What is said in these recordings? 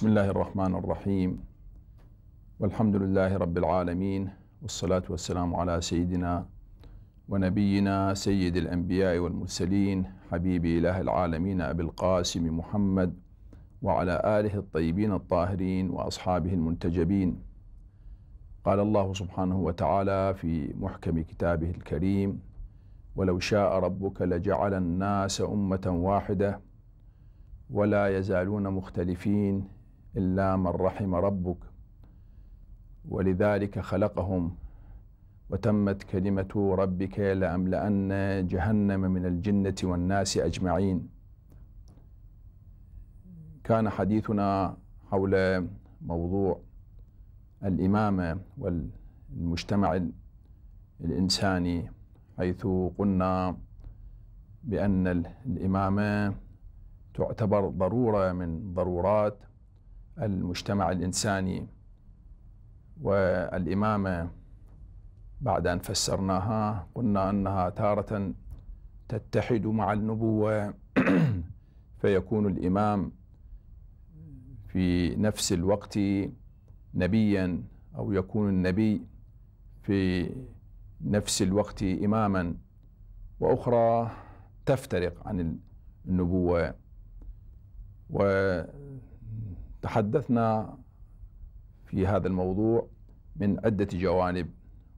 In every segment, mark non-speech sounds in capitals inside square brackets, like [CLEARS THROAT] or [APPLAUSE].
بسم الله الرحمن الرحيم والحمد لله رب العالمين والصلاة والسلام على سيدنا ونبينا سيد الأنبياء والمرسلين حبيب إله العالمين أبي القاسم محمد وعلى آله الطيبين الطاهرين وأصحابه المنتجبين قال الله سبحانه وتعالى في محكم كتابه الكريم ولو شاء ربك لجعل الناس أمة واحدة ولا يزالون مختلفين إلا من رحم ربك ولذلك خلقهم وتمت كلمة ربك لأملأن جهنم من الجنة والناس أجمعين كان حديثنا حول موضوع الإمامة والمجتمع الإنساني حيث قلنا بأن الإمامة تعتبر ضرورة من ضرورات المجتمع الإنساني والإمامة بعد أن فسرناها قلنا أنها تارة تتحد مع النبوة [CLEARS THROAT] فيكون الإمام في نفس الوقت نبيا أو يكون النبي في نفس الوقت إماما وأخرى تفترق عن النبوة و تحدثنا في هذا الموضوع من عدة جوانب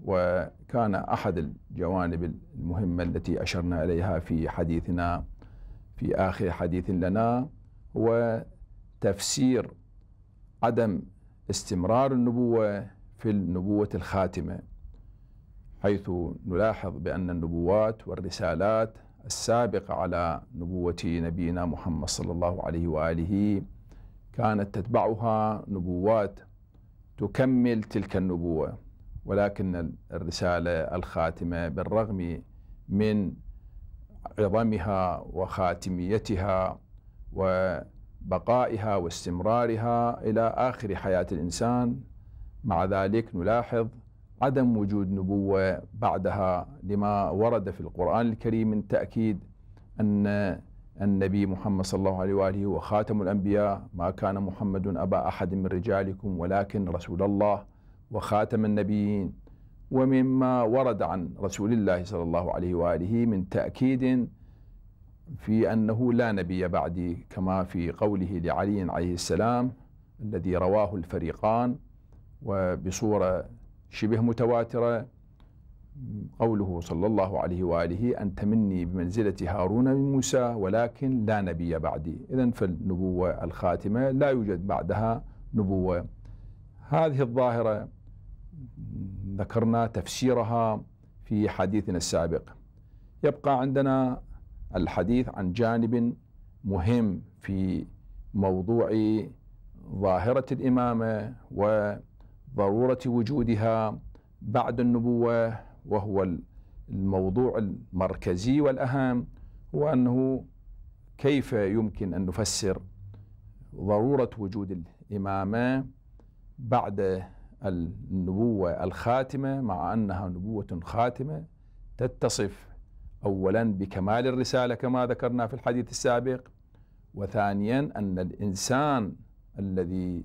وكان أحد الجوانب المهمة التي أشرنا إليها في حديثنا في آخر حديث لنا هو تفسير عدم استمرار النبوة في النبوة الخاتمة حيث نلاحظ بأن النبوات والرسالات السابقة على نبوة نبينا محمد صلى الله عليه وآله كانت تتبعها نبوات تكمل تلك النبوه ولكن الرساله الخاتمه بالرغم من عظمها وخاتميتها وبقائها واستمرارها الى اخر حياه الانسان مع ذلك نلاحظ عدم وجود نبوه بعدها لما ورد في القران الكريم من تاكيد ان النبي محمد صلى الله عليه وآله وخاتم الأنبياء ما كان محمد أبا أحد من رجالكم ولكن رسول الله وخاتم النبيين ومما ورد عن رسول الله صلى الله عليه وآله من تأكيد في أنه لا نبي بعدي كما في قوله لعلي عليه السلام الذي رواه الفريقان وبصورة شبه متواترة قوله صلى الله عليه وآله أنت مني بمنزلة هارون من موسى ولكن لا نبي بعدي إذا فالنبوة الخاتمة لا يوجد بعدها نبوة هذه الظاهرة ذكرنا تفسيرها في حديثنا السابق يبقى عندنا الحديث عن جانب مهم في موضوع ظاهرة الإمامة وضرورة وجودها بعد النبوة وهو الموضوع المركزي والأهم هو أنه كيف يمكن أن نفسر ضرورة وجود الإمامة بعد النبوة الخاتمة مع أنها نبوة خاتمة تتصف أولا بكمال الرسالة كما ذكرنا في الحديث السابق وثانيا أن الإنسان الذي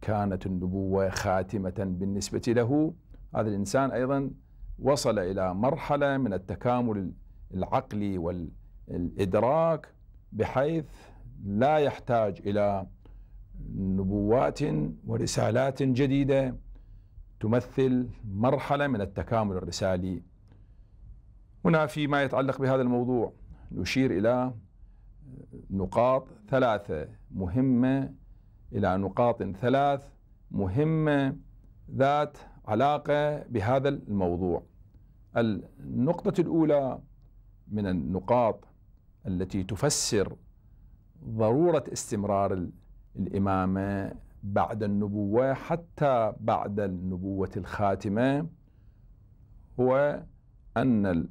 كانت النبوة خاتمة بالنسبة له هذا الإنسان أيضا وصل إلى مرحلة من التكامل العقلي والإدراك بحيث لا يحتاج إلى نبوات ورسالات جديدة تمثل مرحلة من التكامل الرسالي هنا فيما يتعلق بهذا الموضوع نشير إلى نقاط ثلاثة مهمة إلى نقاط ثلاث مهمة ذات علاقة بهذا الموضوع النقطة الأولى من النقاط التي تفسر ضرورة استمرار الإمامة بعد النبوة حتى بعد النبوة الخاتمة هو أن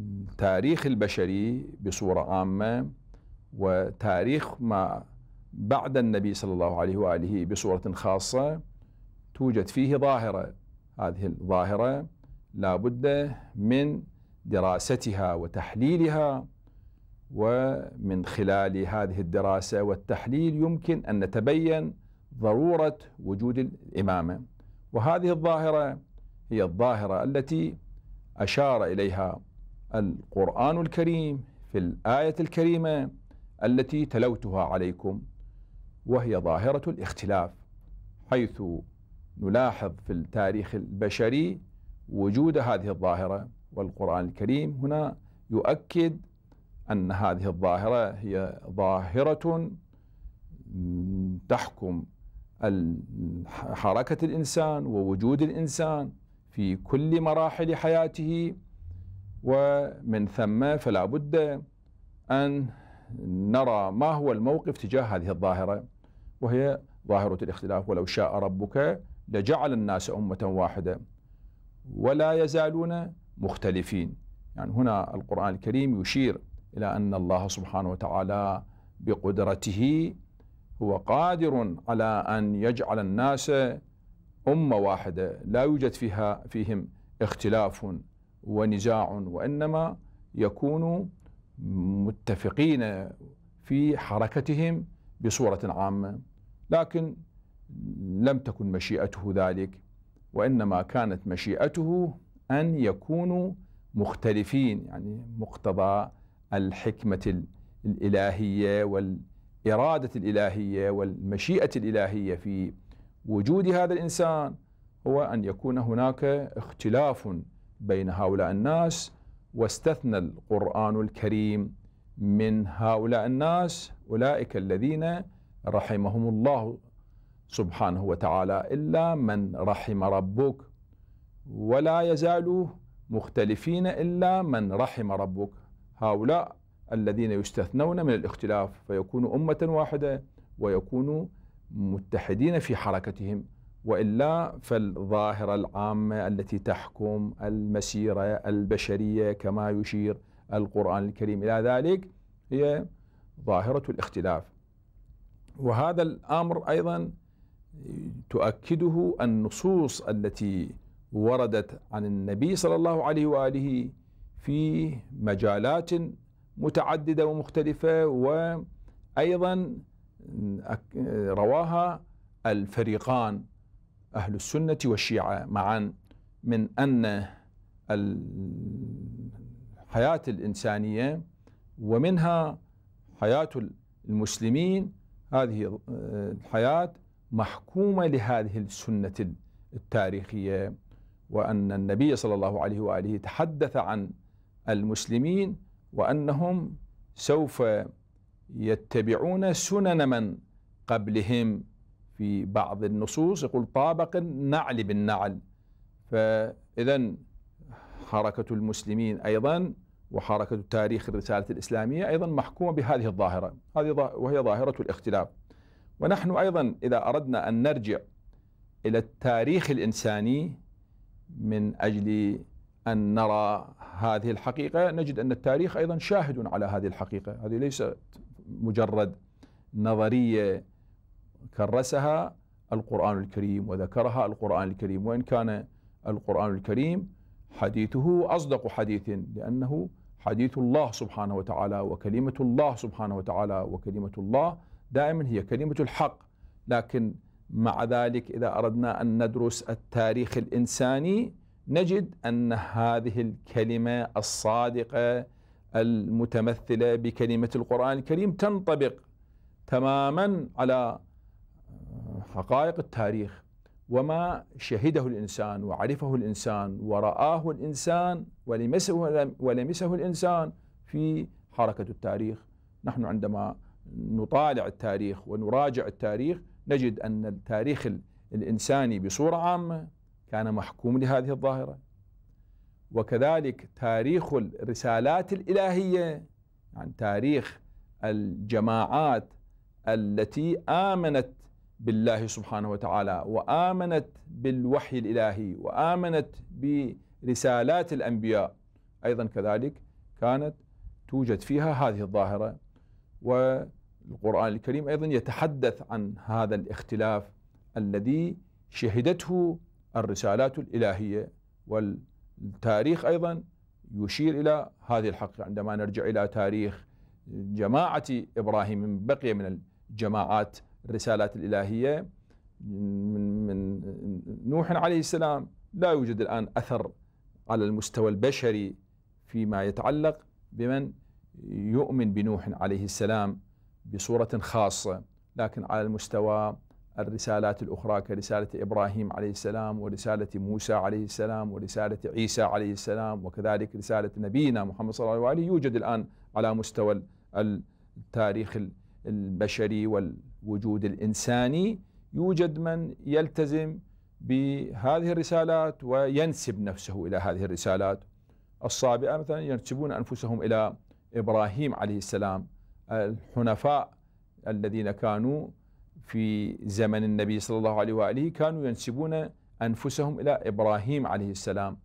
التاريخ البشري بصورة عامة وتاريخ ما بعد النبي صلى الله عليه وآله بصورة خاصة توجد فيه ظاهرة هذه الظاهرة لا بد من دراستها وتحليلها ومن خلال هذه الدراسة والتحليل يمكن أن نتبين ضرورة وجود الإمامة وهذه الظاهرة هي الظاهرة التي أشار إليها القرآن الكريم في الآية الكريمة التي تلوتها عليكم وهي ظاهرة الاختلاف حيث نلاحظ في التاريخ البشري وجود هذه الظاهرة والقرآن الكريم هنا يؤكد أن هذه الظاهرة هي ظاهرة تحكم حركة الإنسان ووجود الإنسان في كل مراحل حياته ومن ثم فلا بد أن نرى ما هو الموقف تجاه هذه الظاهرة وهي ظاهرة الاختلاف ولو شاء ربك لجعل الناس أمة واحدة ولا يزالون مختلفين يعني هنا القرآن الكريم يشير إلى أن الله سبحانه وتعالى بقدرته هو قادر على أن يجعل الناس أمة واحدة لا يوجد فيها فيهم اختلاف ونزاع وإنما يكونوا متفقين في حركتهم بصورة عامة لكن لم تكن مشيئته ذلك وإنما كانت مشيئته أن يكونوا مختلفين يعني مقتضى الحكمة الإلهية والإرادة الإلهية والمشيئة الإلهية في وجود هذا الإنسان هو أن يكون هناك اختلاف بين هؤلاء الناس واستثنى القرآن الكريم من هؤلاء الناس أولئك الذين رحمهم الله سبحانه وتعالى إلا من رحم ربك ولا يزال مختلفين إلا من رحم ربك هؤلاء الذين يستثنون من الاختلاف فيكونوا أمة واحدة ويكونوا متحدين في حركتهم والا فالظاهره العامه التي تحكم المسيره البشريه كما يشير القران الكريم الى ذلك هي ظاهره الاختلاف وهذا الامر ايضا تؤكده النصوص التي وردت عن النبي صلى الله عليه واله في مجالات متعدده ومختلفه وايضا رواها الفريقان اهل السنه والشيعه معا من ان الحياه الانسانيه ومنها حياه المسلمين هذه الحياه محكومة لهذه السنة التاريخية وأن النبي صلى الله عليه وآله تحدث عن المسلمين وأنهم سوف يتبعون سنن من قبلهم في بعض النصوص يقول طابق النعل بالنعل فإذا حركة المسلمين أيضا وحركة تاريخ الرسالة الإسلامية أيضا محكومة بهذه الظاهرة هذه وهي ظاهرة الاختلاف ونحن ايضا اذا اردنا ان نرجع الى التاريخ الانساني من اجل ان نرى هذه الحقيقه نجد ان التاريخ ايضا شاهد على هذه الحقيقه، هذه ليست مجرد نظريه كرسها القران الكريم وذكرها القران الكريم وان كان القران الكريم حديثه اصدق حديث لانه حديث الله سبحانه وتعالى وكلمه الله سبحانه وتعالى وكلمه الله دائما هي كلمة الحق لكن مع ذلك إذا أردنا أن ندرس التاريخ الإنساني نجد أن هذه الكلمة الصادقة المتمثلة بكلمة القرآن الكريم تنطبق تماما على حقائق التاريخ وما شهده الإنسان وعرفه الإنسان ورآه الإنسان ولمسه, ولمسه الإنسان في حركة التاريخ نحن عندما نطالع التاريخ ونراجع التاريخ نجد أن التاريخ الإنساني بصورة عامة كان محكوم لهذه الظاهرة وكذلك تاريخ الرسالات الإلهية عن يعني تاريخ الجماعات التي آمنت بالله سبحانه وتعالى وآمنت بالوحي الإلهي وآمنت برسالات الأنبياء أيضا كذلك كانت توجد فيها هذه الظاهرة والقرآن الكريم أيضا يتحدث عن هذا الاختلاف الذي شهدته الرسالات الإلهية والتاريخ أيضا يشير إلى هذه الحقيقة عندما نرجع إلى تاريخ جماعة إبراهيم من بقي من الجماعات الرسالات الإلهية من, من نوح عليه السلام لا يوجد الآن أثر على المستوى البشري فيما يتعلق بمن يؤمن بنوح عليه السلام بصورة خاصة لكن على المستوى الرسالات الأخرى كرسالة إبراهيم عليه السلام ورسالة موسى عليه السلام ورسالة عيسى عليه السلام وكذلك رسالة نبينا محمد صلى الله عليه وآله يوجد الآن على مستوى التاريخ البشري والوجود الإنساني يوجد من يلتزم بهذه الرسالات وينسب نفسه إلى هذه الرسالات الصابئة مثلا ينسبون أنفسهم إلى إبراهيم عليه السلام الحنفاء الذين كانوا في زمن النبي صلى الله عليه وآله كانوا ينسبون أنفسهم إلى إبراهيم عليه السلام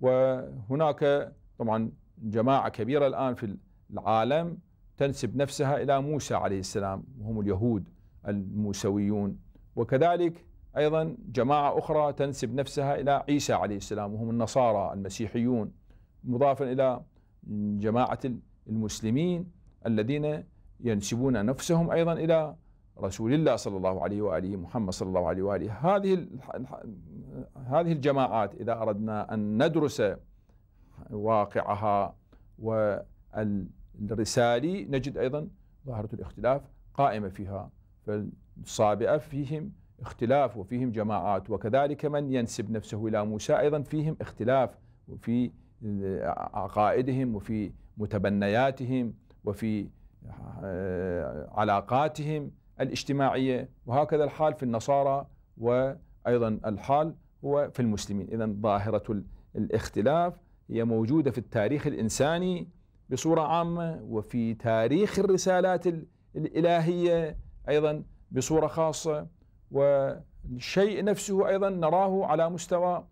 وهناك طبعا جماعة كبيرة الآن في العالم تنسب نفسها إلى موسى عليه السلام وهم اليهود الموسويون وكذلك أيضا جماعة أخرى تنسب نفسها إلى عيسى عليه السلام وهم النصارى المسيحيون مضافا إلى جماعة المسلمين الذين ينسبون نفسهم أيضا إلى رسول الله صلى الله عليه وآله محمد صلى الله عليه وآله هذه هذه الجماعات إذا أردنا أن ندرس واقعها والرسالي نجد أيضا ظاهرة الاختلاف قائمة فيها فالصابئة فيهم اختلاف وفيهم جماعات وكذلك من ينسب نفسه إلى موسى أيضا فيهم اختلاف وفي عقائدهم وفي متبنياتهم وفي آه، علاقاتهم الاجتماعية وهكذا الحال في النصارى وأيضا الحال هو في المسلمين إذا ظاهرة الاختلاف هي موجودة في التاريخ الإنساني بصورة عامة وفي تاريخ الرسالات الإلهية أيضا بصورة خاصة والشيء نفسه أيضا نراه على مستوى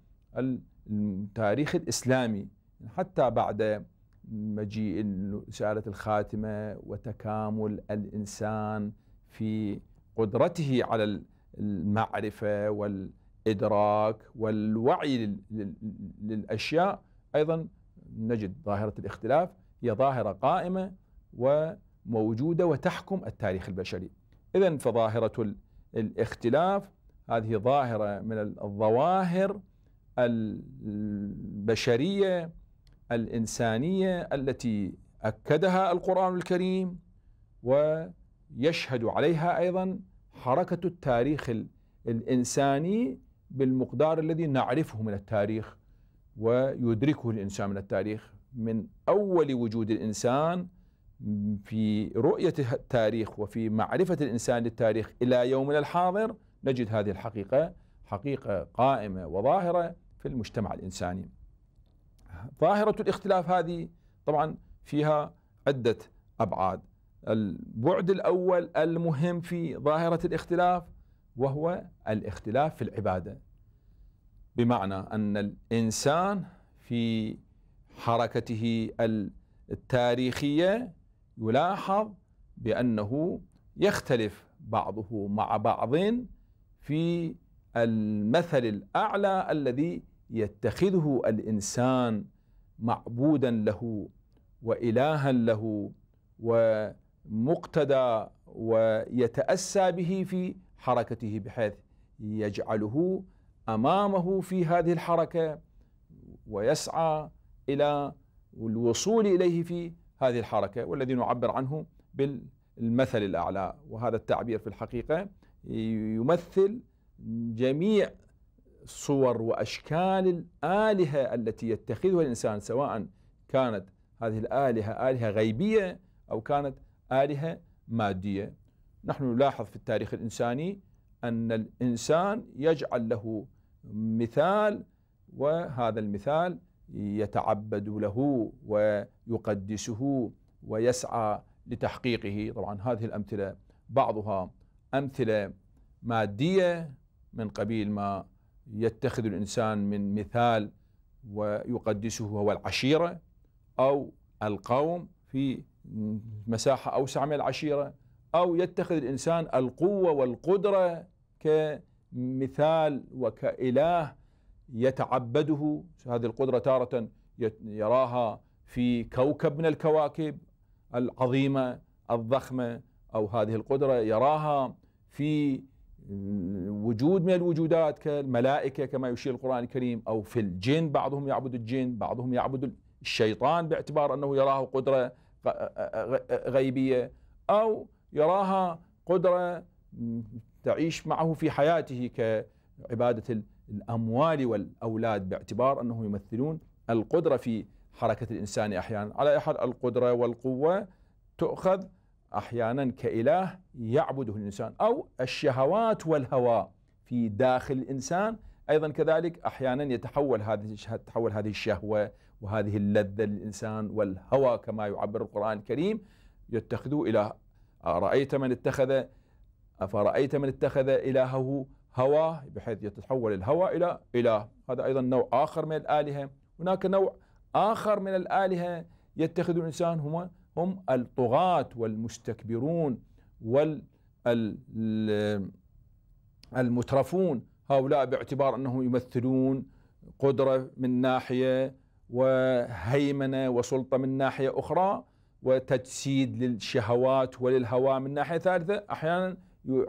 التاريخ الإسلامي حتى بعد مجيء سآلة الخاتمة وتكامل الإنسان في قدرته على المعرفة والإدراك والوعي للأشياء أيضا نجد ظاهرة الاختلاف هي ظاهرة قائمة وموجودة وتحكم التاريخ البشري إذا فظاهرة الاختلاف هذه ظاهرة من الظواهر البشرية الانسانيه التي اكدها القران الكريم ويشهد عليها ايضا حركه التاريخ الانساني بالمقدار الذي نعرفه من التاريخ ويدركه الانسان من التاريخ من اول وجود الانسان في رؤيه التاريخ وفي معرفه الانسان للتاريخ الى يومنا الحاضر نجد هذه الحقيقه حقيقه قائمه وظاهره في المجتمع الانساني. ظاهرة الاختلاف هذه طبعا فيها عدة أبعاد البعد الأول المهم في ظاهرة الاختلاف وهو الاختلاف في العبادة بمعنى أن الإنسان في حركته التاريخية يلاحظ بأنه يختلف بعضه مع بعض في المثل الأعلى الذي يتخذه الانسان معبودا له والها له ومقتدى ويتاسى به في حركته بحيث يجعله امامه في هذه الحركه ويسعى الى الوصول اليه في هذه الحركه والذي نعبر عنه بالمثل الاعلى وهذا التعبير في الحقيقه يمثل جميع صور واشكال الالهه التي يتخذها الانسان سواء كانت هذه الالهه الهه غيبيه او كانت الهه ماديه. نحن نلاحظ في التاريخ الانساني ان الانسان يجعل له مثال وهذا المثال يتعبد له ويقدسه ويسعى لتحقيقه، طبعا هذه الامثله بعضها امثله ماديه من قبيل ما يتخذ الانسان من مثال ويقدسه هو العشيره او القوم في مساحه اوسع من العشيره او يتخذ الانسان القوه والقدره كمثال وكاله يتعبده هذه القدره تاره يراها في كوكب من الكواكب العظيمه الضخمه او هذه القدره يراها في وجود من الوجودات كالملائكة كما يشير القرآن الكريم أو في الجن بعضهم يعبد الجن بعضهم يعبد الشيطان باعتبار أنه يراه قدرة غيبية أو يراها قدرة تعيش معه في حياته كعبادة الأموال والأولاد باعتبار أنهم يمثلون القدرة في حركة الإنسان أحيانا على أحد القدرة والقوة تؤخذ احيانا كاله يعبده الانسان او الشهوات والهوى في داخل الانسان ايضا كذلك احيانا يتحول هذه تحول هذه الشهوه وهذه اللذه للانسان والهوى كما يعبر القران الكريم يتخذوا الى ارايت من اتخذ افرايت من اتخذ الهه هواه بحيث يتحول الهوى الى اله هذا ايضا نوع اخر من الالهه هناك نوع اخر من الالهه يتخذ الانسان هو هم الطغاة والمستكبرون والمترفون هؤلاء باعتبار أنهم يمثلون قدرة من ناحية وهيمنة وسلطة من ناحية أخرى وتجسيد للشهوات وللهوى من ناحية ثالثة أحيانا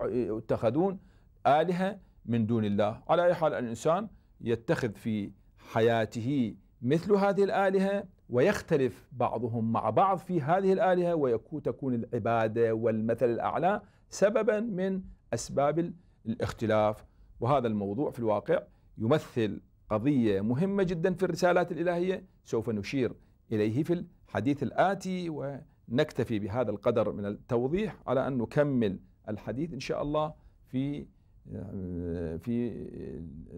يتخذون آلهة من دون الله على أي حال الإنسان يتخذ في حياته مثل هذه الآلهة ويختلف بعضهم مع بعض في هذه الآلهة وتكون العبادة والمثل الأعلى سببا من أسباب الاختلاف وهذا الموضوع في الواقع يمثل قضية مهمة جدا في الرسالات الإلهية سوف نشير إليه في الحديث الآتي ونكتفي بهذا القدر من التوضيح على أن نكمل الحديث إن شاء الله في آه، في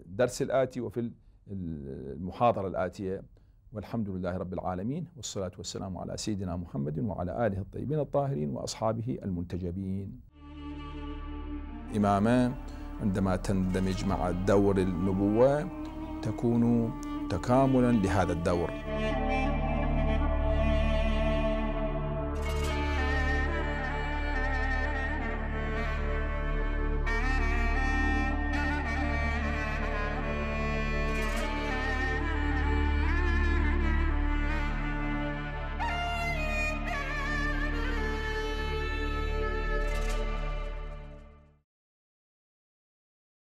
الدرس الآتي وفي المحاضرة الآتية والحمد لله رب العالمين والصلاة والسلام على سيدنا محمد وعلى آله الطيبين الطاهرين وأصحابه المنتجبين إمامة عندما تندمج مع دور النبوة تكون تكاملا لهذا الدور